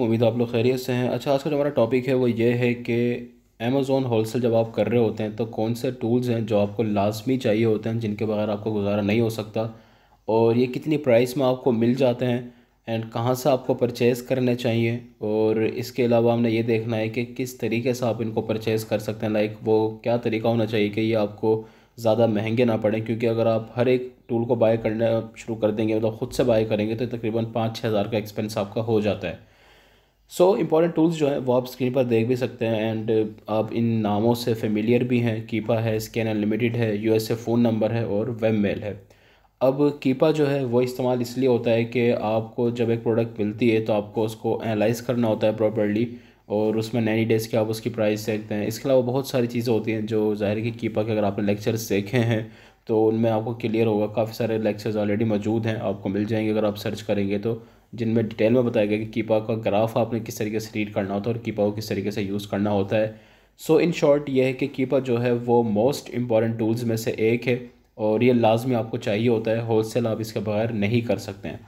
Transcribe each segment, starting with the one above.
उम्मीद आप लोग खैरियत से हैं अच्छा आज का जो हमारा टॉपिक है वो ये है कि अमेज़ोन होलसेल जब आप कर रहे होते हैं तो कौन से टूल्स हैं जो आपको लाजमी चाहिए होते हैं जिनके बगैर आपको गुजारा नहीं हो सकता और ये कितनी प्राइस में आपको मिल जाते हैं एंड कहाँ से आपको परचेज़ करने चाहिए और इसके अलावा हमने ये देखना है कि किस तरीके से आप इनको परचेज़ कर सकते हैं लाइक वो क्या तरीका होना चाहिए कि ये आपको ज़्यादा महंगे ना पड़ें क्योंकि अगर आप हर एक टूल को बाय करना शुरू कर देंगे मतलब तो खुद से बाय करेंगे तो तकरीबन पाँच छः हज़ार का एक्सपेंस आपका हो जाता है सो इंपॉर्टेंट टूल्स जो है वो आप स्क्रीन पर देख भी सकते हैं एंड uh, आप इन नामों से फेमिलियर भी हैं कीपा है स्कैन अनलिमिटेड है U S A phone number है और वेब मेल है अब कीपा जो है वो इस्तेमाल इसलिए होता है कि आपको जब एक प्रोडक्ट मिलती है तो आपको उसको एनालाइज करना होता है प्रॉपरली और उसमें नाइन्टी डेज़ की आप उसकी प्राइस देखते हैं इसके अलावा बहुत सारी चीज़ें होती हैं जो ज़ाहिर है कि कीपा के अगर आपने लेक्चर्स देखे हैं तो उनमें आपको क्लियर होगा काफ़ी सारे लेक्चर्स ऑलरेडी मौजूद हैं आपको मिल जाएंगे अगर आप सर्च करेंगे तो जिनमें डिटेल में बताया गया कि कीपा का ग्राफ आपने किस तरीके से रीड करना होता है और कीपा को किस तरीके से यूज़ करना होता है सो इन शॉर्ट ये है कि कीपा जो है वो मोस्ट इम्पॉर्टेंट टूल्स में से एक है और ये लाजमी आपको चाहिए होता है होल सेल आप इसके बगैर नहीं कर सकते हैं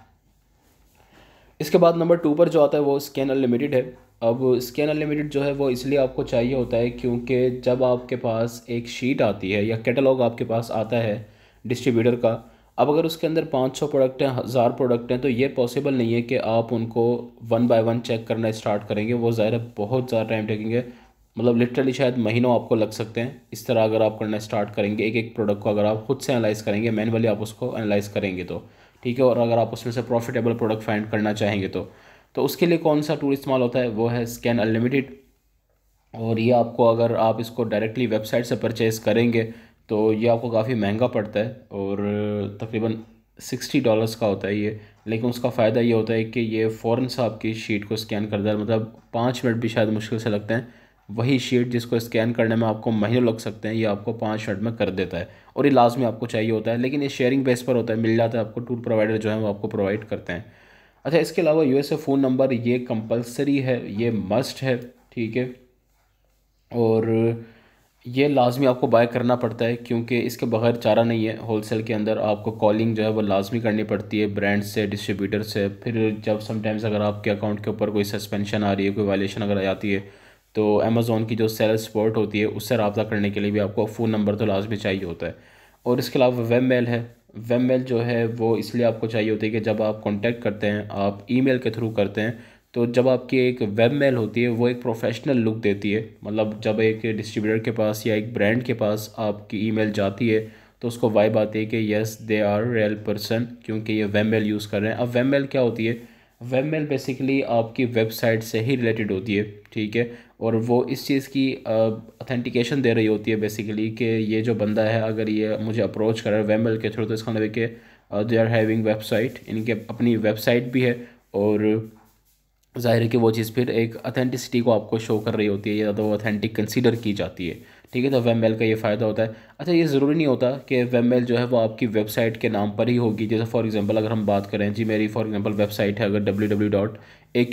इसके बाद नंबर टू पर जो आता है वो स्कैन अनलिमिटेड है अब स्कैन अनलिमिटेड जो है वो इसलिए आपको चाहिए होता है क्योंकि जब आपके पास एक शीट आती है या कैटलॉग आपके पास आता है डिस्ट्रीब्यूटर का अब अगर उसके अंदर पाँच सौ प्रोडक्ट हैं हज़ार प्रोडक्ट हैं तो ये पॉसिबल नहीं है कि आप उनको वन बाय वन चेक करना स्टार्ट करेंगे वो ज़ाहिर बहुत ज़्यादा टाइम टेकेंगे मतलब लिटरली शायद महीनों आपको लग सकते हैं इस तरह अगर आप करना स्टार्ट करेंगे एक एक प्रोडक्ट को अगर आप खुद से एनालाइज करेंगे मैनुअली आप उसको एनालाइज करेंगे तो ठीक है और अगर आप उसमें से प्रॉफिटेबल प्रोडक्ट फाइंड करना चाहेंगे तो तो उसके लिए कौन सा टूल इस्तेमाल होता है वो है स्कैन अनलिमिटेड और ये आपको अगर आप इसको डायरेक्टली वेबसाइट से परचेज़ करेंगे तो ये आपको काफ़ी महंगा पड़ता है और तकरीबन सिक्सटी डॉलर्स का होता है ये लेकिन उसका फ़ायदा ये होता है कि ये फ़ौरन से आपकी शीट को स्कैन कर है मतलब पाँच मिनट भी शायद मुश्किल से लगते हैं वही शीट जिसको स्कैन करने में आपको महीनों लग सकते हैं ये आपको पाँच मिनट में कर देता है और ये लाजमी आपको चाहिए होता है लेकिन ये शेयरिंग बेस पर होता है मिल जाता है आपको टूर प्रोवाइडर जो है वो आपको प्रोवाइड करते हैं अच्छा इसके अलावा यू फ़ोन नंबर ये कंपलसरी है ये मस्ट है ठीक है और ये लाजमी आपको बाय करना पड़ता है क्योंकि इसके बगैर चारा नहीं है होलसेल के अंदर आपको कॉलिंग जो है वो लाजमी करनी पड़ती है ब्रांड से डिस्ट्रीब्यूटर से फिर जब समटाइम्स अगर आपके अकाउंट के ऊपर कोई सस्पेंशन आ रही है कोई वायलेशन अगर आ जाती है तो अमेज़ोन की जो सेल सपोर्ट होती है उससे रबता करने के लिए भी आपको फ़ोन नंबर तो लाजमी चाहिए होता है और इसके अलावा वेब मेल है वेमवेल जो है वो इसलिए आपको चाहिए होती है कि जब आप कॉन्टैक्ट करते हैं आप ईमेल के थ्रू करते हैं तो जब आपकी एक मेल होती है वो एक प्रोफेशनल लुक देती है मतलब जब एक डिस्ट्रीब्यूटर के पास या एक ब्रांड के पास आपकी ईमेल जाती है तो उसको वाइब आती है कि yes they are real person क्योंकि ये मेल यूज़ कर रहे हैं अब मेल क्या होती है वेब मेल बेसिकली आपकी वेबसाइट से ही रिलेटेड होती है ठीक है और वो इस चीज़ की अथेंटिकेशन दे रही होती है बेसिकली कि ये जो बंदा है अगर ये मुझे अप्रोच कर रहा है वेब मेल के थ्रू तो इसका मतलब कि दे आर हैविंग वेबसाइट इनके अपनी वेबसाइट भी है और जाहिर है कि वो चीज़ फिर एक अथेंटिसिटी को आपको शो कर रही होती है या तो वो अथेंटिक कंसिडर की जाती है ठीक है तो वेब का ये फ़ायदा होता है अच्छा ये ज़रूरी नहीं होता कि वेब जो है वो आपकी वेबसाइट के नाम पर ही होगी जैसे फॉर एग्जांपल अगर हम बात करें जी मेरी फॉर एग्जांपल वेबसाइट है अगर W W dot A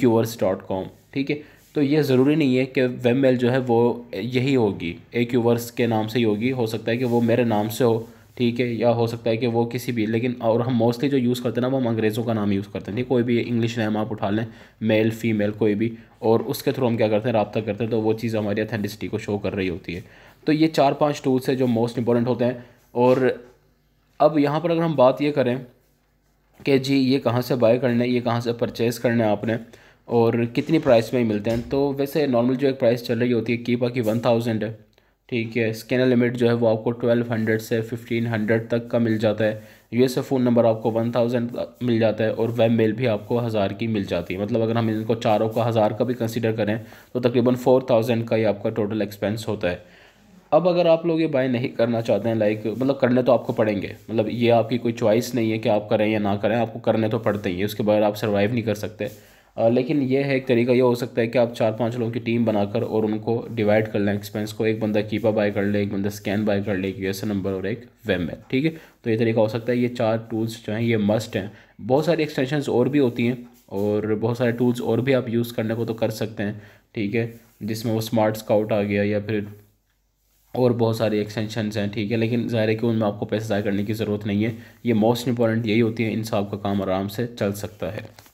dot com ठीक है तो ये ज़रूरी नहीं है कि वेब जो है वो यही होगी ए के नाम से ही होगी हो सकता है कि वो मेरे नाम से हो ठीक है या हो सकता है कि वो किसी भी लेकिन और हम मोस्टली जो यूज़ करते हैं ना वो हम अंग्रेज़ों का नाम यूज़ करते हैं ठीक कोई भी इंग्लिश नेम आप उठा लें मेल फीमेल कोई भी और उसके थ्रू हम क्या करते हैं रबता करते हैं तो वो चीज़ हमारी अथेंटिसिटी को शो कर रही होती है तो ये चार पांच टूल्स है जो मोस्ट इंपॉर्टेंट होते हैं और अब यहाँ पर अगर हम बात ये करें कि जी ये कहाँ से बाय करना है ये कहाँ से परचेज़ करना है आपने और कितनी प्राइस में मिलते हैं तो वैसे नॉर्मल जो एक प्राइस चल रही होती है कीपा की वन थाउजेंड है ठीक है स्कैनर लिमिट जो है वो आपको ट्वेल्व हंड्रेड से फिफ्टीन हंड्रेड तक का मिल जाता है यू एस फ़ोन नंबर आपको वन थाउजेंड मिल जाता है और वेब मेल भी आपको हज़ार की मिल जाती है मतलब अगर हम इनको चारों का हज़ार का भी कंसिडर करें तो तकरीबन फोर थाउजेंड का ही आपका टोटल एक्सपेंस होता है अब अगर आप लोग ये बाय नहीं करना चाहते हैं लाइक मतलब करने तो आपको पड़ेंगे मतलब ये आपकी कोई चॉइस नहीं है कि आप करें या ना करें आपको करने तो पड़ते ही उसके बगैर आप सर्वाइव नहीं कर सकते आ, लेकिन ये है एक तरीका ये हो सकता है कि आप चार पांच लोगों की टीम बनाकर और उनको डिवाइड कर लें एक्सपेंस को एक बंदा कीपा बाय कर ले एक बंदा स्कैन बाय कर ले एक यूएसए नंबर और एक वेब में ठीक है तो ये तरीका हो सकता है ये चार टूल्स जो हैं ये मस्ट हैं बहुत सारी एक्सटेंशन और भी होती हैं और बहुत सारे टूल्स और भी आप यूज़ करने को तो कर सकते हैं ठीक है जिसमें वो स्मार्ट स्काउट आ गया या फिर और बहुत सारे एक्सटेंशनस हैं ठीक है लेकिन ज़ाहिर है कि उनमें आपको पैसे ज़ाय करने की ज़रूरत नहीं है ये मोस्ट इंपॉर्टेंट यही होती है इनसे आपका काम आराम से चल सकता है